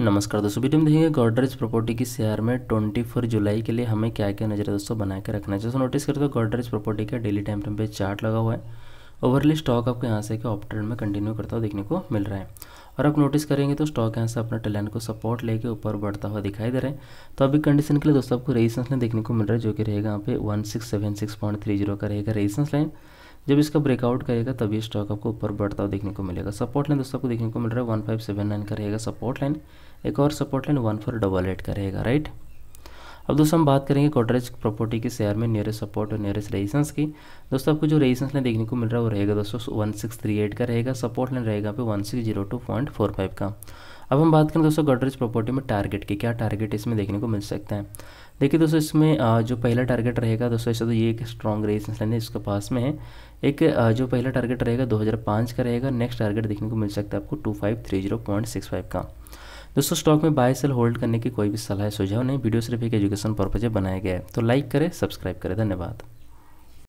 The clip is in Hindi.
नमस्कार दोस्तों वीडियो में देखेंगे गॉडरेज प्रॉपर्टी की शेयर में 24 जुलाई के लिए हमें क्या क्या नजर दोस्तों बना के रखना है दोस्तों नोटिस करते हो गॉडरेज प्रॉपर्टी का डेली टाइम टाइम पे चार्ट लगा हुआ है ओवरली स्टॉक आपको यहाँ से क्या ट्रेंड में कंटिन्यू करता हुआ देखने को मिल रहा है और आप नोटिस करेंगे तो स्टॉक यहाँ से अपना टेलेंट को सपोर्ट लेके ऊपर बढ़ता हुआ दिखाई दे रहा है तो अभी कंडीशन के लिए दोस्तों आपको रेजिस्टेंस लाइन देखने को मिल रहा है जो कि रहेगा यहाँ पे वन का रहेगा रेजिस्टेंस लाइन जब इसका ब्रेकआउट करेगा तभी स्टॉक आपको ऊपर बढ़ता हुआ देखने को मिलेगा सपोर्ट लाइन दोस्तों आपको देखने को मिल रहा है वन फाइव सेवन नाइन का रहेगा सपोर्ट लाइन एक और support line one four double eight का रहेगा राइट अब दोस्तों हम बात करेंगे कॉटरेज प्रॉपर्टी के शेयर में नियरेस्ट सपोर्ट और नियरेस्ट रेजिस्टेंस की दोस्तों आपको जो रेजिस्टेंस लाइन देखने को मिल रहा है वो रहेगा दोस्तों वन सिक्स थ्री एट का रहेगा सपोर्ट लाइन रहेगा पे one six zero two point four five का अब हम बात करें दोस्तों गोडरेज प्रॉपर्टी में टारगेट की क्या टारगेट इसमें देखने को मिल सकता है देखिए दोस्तों इसमें जो पहला टारगेट रहेगा दोस्तों ऐसा तो ये एक स्ट्रॉन्ग रेजिस्टेंस है इसके पास में है एक जो पहला टारगेट रहेगा 2005 का रहेगा नेक्स्ट टारगेट देखने को मिल सकता है आपको 2530.65 का दोस्तों स्टॉक में बाय सेल होल्ड करने की कोई भी सलाह सुझाव नहीं वीडियो सिर्फ एक एजुकेशन पर्पज बनाया गया है तो लाइक करें सब्सक्राइब करें धन्यवाद